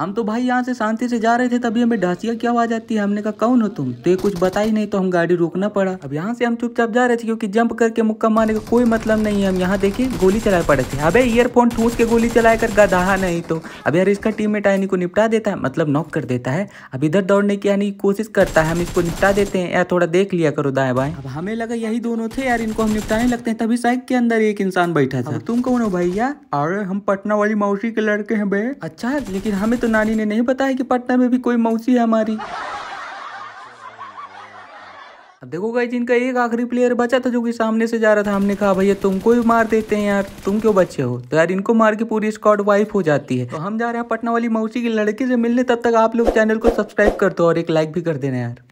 हम तो भाई यहाँ से शांति से जा रहे थे तभी हमें ढासिया की आवाज आती है हमने कहा कौन हो तुम तो कुछ बता ही नहीं तो हम गाड़ी रोकना पड़ा अब यहाँ से हम चुपचाप जा रहे थे क्योंकि जंप करके मुक्का मारने का कोई मतलब नहीं है हम यहाँ देखिए गोली चलाए पड़े थे अबे ईयरफोन ठूस के गोली चलाए कर गधा नहीं तो अब यार इसका टीम मेट को निपटा देता है मतलब नॉक कर देता है अब इधर दौड़ने की यानी कोशिश करता है हम इसको निपटा देते हैं यार थोड़ा देख लिया करो दाए बाएं अब हमें लगा यही दोनों थे यार इनको हम निपटाने लगते हैं तभी साइक के अंदर एक इंसान बैठा था तुम कौन हो भैया अरे हम पटना वाली मौसी के लड़के हैं बे अच्छा लेकिन हमें तो तो नानी ने नहीं बताया कि पटना में भी कोई मौसी है हमारी अब देखो गाइज इनका एक आखिरी प्लेयर बचा था जो कि सामने से जा रहा था हमने कहा भैया तुमको भी मार देते हैं यार तुम क्यों बच्चे हो तो यार इनको मार के पूरी स्कॉट वाइफ हो जाती है तो हम जा रहे हैं पटना वाली मौसी की लड़की से मिलने तब तक आप लोग चैनल को सब्सक्राइब कर दो और एक लाइक भी कर देना यार